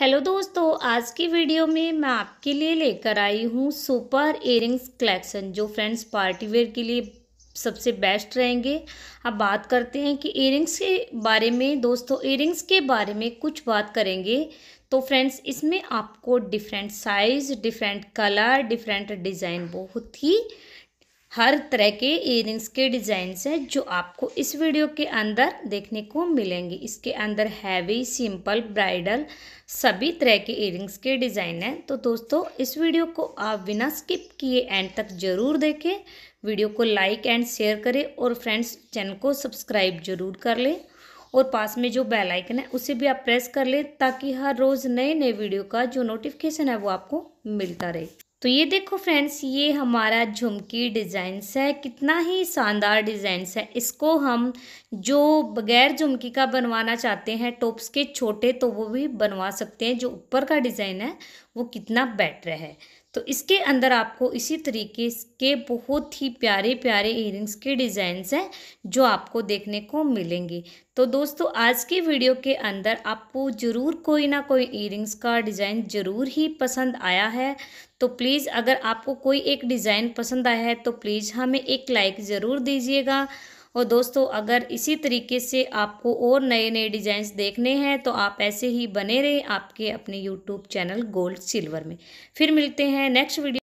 hello दोस्तों आज की वीडियो में मैं आपके लिए लेकर आई हूँ सुपर इयरिंग्स कलेक्शन जो फ्रेंड्स पार्टी वेयर के लिए सबसे बेस्ट रहेंगे अब बात करते हैं कि इयरिंग्स के बारे में दोस्तों इयरिंग्स के बारे में कुछ बात करेंगे तो फ्रेंड्स इसमें आपको different size different colour different design बहुत ही हर तरह के इयरिंग्स के डिज़ाइंस हैं जो आपको इस वीडियो के अंदर देखने को मिलेंगे इसके अंदर हैवी सिंपल ब्राइडल सभी तरह के इयरिंग्स के डिज़ाइन हैं तो दोस्तों इस वीडियो को आप बिना स्किप किए एंड तक ज़रूर देखें वीडियो को लाइक एंड शेयर करें और फ्रेंड्स चैनल को सब्सक्राइब जरूर कर लें और पास में जो बेल आइकन है उसे भी आप प्रेस कर लें ताकि हर रोज़ नए नए वीडियो का जो नोटिफिकेशन है वो आपको मिलता रहे तो ये देखो फ्रेंड्स ये हमारा झुमकी डिज़ाइंस है कितना ही शानदार डिज़ाइंस है इसको हम जो बगैर झुमकी का बनवाना चाहते हैं टॉप्स के छोटे तो वो भी बनवा सकते हैं जो ऊपर का डिज़ाइन है वो कितना बेटर है तो इसके अंदर आपको इसी तरीके के बहुत ही प्यारे प्यारे इयरिंग्स के डिज़ाइंस हैं जो आपको देखने को मिलेंगे तो दोस्तों आज के वीडियो के अंदर आपको ज़रूर कोई ना कोई इयरिंग्स का डिज़ाइन ज़रूर ही पसंद आया है तो प्लीज़ अगर आपको कोई एक डिज़ाइन पसंद आया है तो प्लीज़ हमें एक लाइक ज़रूर दीजिएगा और दोस्तों अगर इसी तरीके से आपको और नए नए डिज़ाइंस देखने हैं तो आप ऐसे ही बने रहें आपके अपने यूट्यूब चैनल गोल्ड सिल्वर में फिर मिलते हैं नेक्स्ट वीडियो